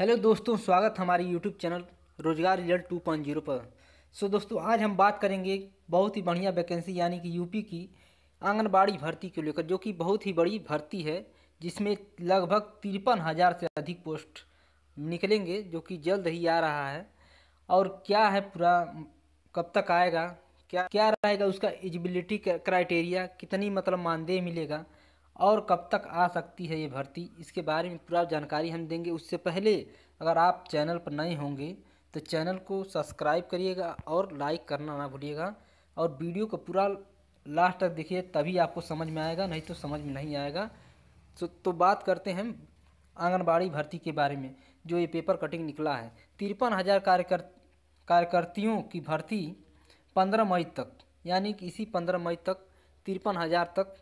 hello दोस्तों स्वागत हमारे यूट्यूब चैनल रोजगार रिजल्ट टू पॉइंट जीरो पर सो दोस्तों आज हम बात करेंगे बहुत ही बढ़िया वैकेंसी यानी कि यूपी की आंगनबाड़ी भर्ती को लेकर जो कि बहुत ही बड़ी भर्ती है जिसमें लगभग तिरपन हज़ार से अधिक पोस्ट निकलेंगे जो कि जल्द ही आ रहा है और क्या है पूरा कब तक आएगा क्या क्या रहेगा उसका एलिजिबिलिटी क्राइटेरिया कितनी मतलब मानदेय मिलेगा और कब तक आ सकती है ये भर्ती इसके बारे में पूरा जानकारी हम देंगे उससे पहले अगर आप चैनल पर नए होंगे तो चैनल को सब्सक्राइब करिएगा और लाइक करना ना भूलिएगा और वीडियो को पूरा लास्ट तक देखिए तभी आपको समझ में आएगा नहीं तो समझ में नहीं आएगा तो, तो बात करते हैं आंगनबाड़ी भर्ती के बारे में जो ये पेपर कटिंग निकला है तिरपन हज़ार कार्यकर् कार्यकर्तियों की भर्ती पंद्रह मई तक यानी कि इसी पंद्रह मई तक तिरपन हज़ार तक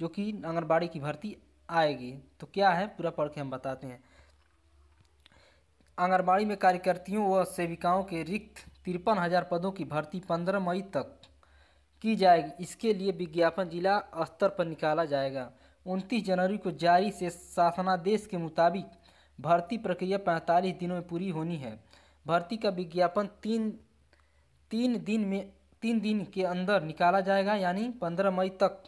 जो कि आंगनबाड़ी की भर्ती आएगी तो क्या है पूरा पढ़ के हम बताते हैं आंगनबाड़ी में कार्यकर्तियों व सेविकाओं के रिक्त तिरपन हज़ार पदों की भर्ती पंद्रह मई तक की जाएगी इसके लिए विज्ञापन जिला स्तर पर निकाला जाएगा उनतीस जनवरी को जारी से शासनादेश के मुताबिक भर्ती प्रक्रिया पैंतालीस दिनों में पूरी होनी है भर्ती का विज्ञापन तीन तीन दिन में तीन दिन के अंदर निकाला जाएगा यानी पंद्रह मई तक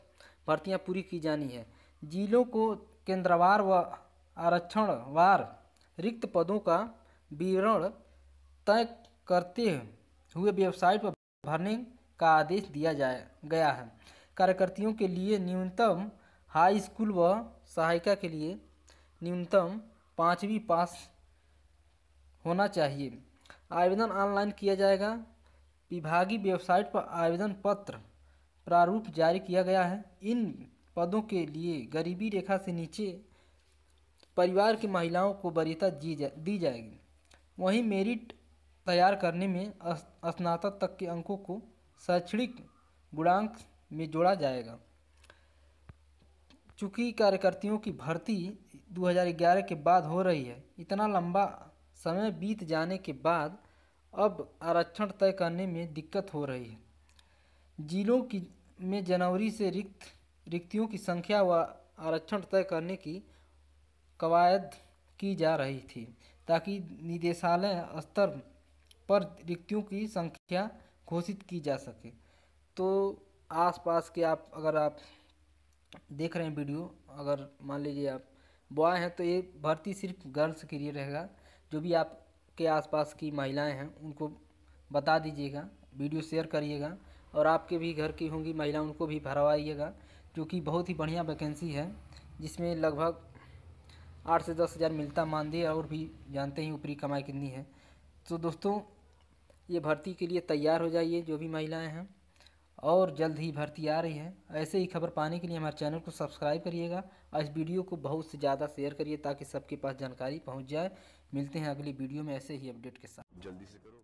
भर्तियाँ पूरी की जानी है जिलों को केंद्रवार व आरक्षणवार रिक्त पदों का विवरण तय करते हुए वेबसाइट पर भरने का आदेश दिया जाए गया है कार्यकर्तियों के लिए न्यूनतम हाई स्कूल व सहायिका के लिए न्यूनतम पाँचवीं पास होना चाहिए आवेदन ऑनलाइन किया जाएगा विभागीय वेबसाइट पर आवेदन पत्र प्रारूप जारी किया गया है इन पदों के लिए गरीबी रेखा से नीचे परिवार की महिलाओं को वरीयता दी जा, दी जाएगी वहीं मेरिट तैयार करने में स्नातक तक के अंकों को शैक्षणिक गुणांक में जोड़ा जाएगा चूँकि कार्यकर्तियों की भर्ती 2011 के बाद हो रही है इतना लंबा समय बीत जाने के बाद अब आरक्षण तय करने में दिक्कत हो रही है जिलों की में जनवरी से रिक्त रिक्तियों की संख्या व आरक्षण तय करने की कवायद की जा रही थी ताकि निदेशालय स्तर पर रिक्तियों की संख्या घोषित की जा सके तो आसपास के आप अगर आप देख रहे हैं वीडियो अगर मान लीजिए आप बॉय हैं तो ये भर्ती सिर्फ गर्ल्स के लिए रहेगा जो भी आपके आसपास की महिलाएं हैं उनको बता दीजिएगा वीडियो शेयर करिएगा और आपके भी घर की होंगी महिला उनको भी भरवाइएगा जो कि बहुत ही बढ़िया वैकेंसी है जिसमें लगभग आठ से दस हज़ार मिलता मानदेय और भी जानते ही ऊपरी कमाई कितनी है तो दोस्तों ये भर्ती के लिए तैयार हो जाइए जो भी महिलाएं हैं और जल्द ही भर्ती आ रही है ऐसे ही खबर पाने के लिए हमारे चैनल को सब्सक्राइब करिएगा और इस वीडियो को बहुत से ज़्यादा शेयर करिए ताकि सबके पास जानकारी पहुँच जाए मिलते हैं अगली वीडियो में ऐसे ही अपडेट के साथ जल्दी से करो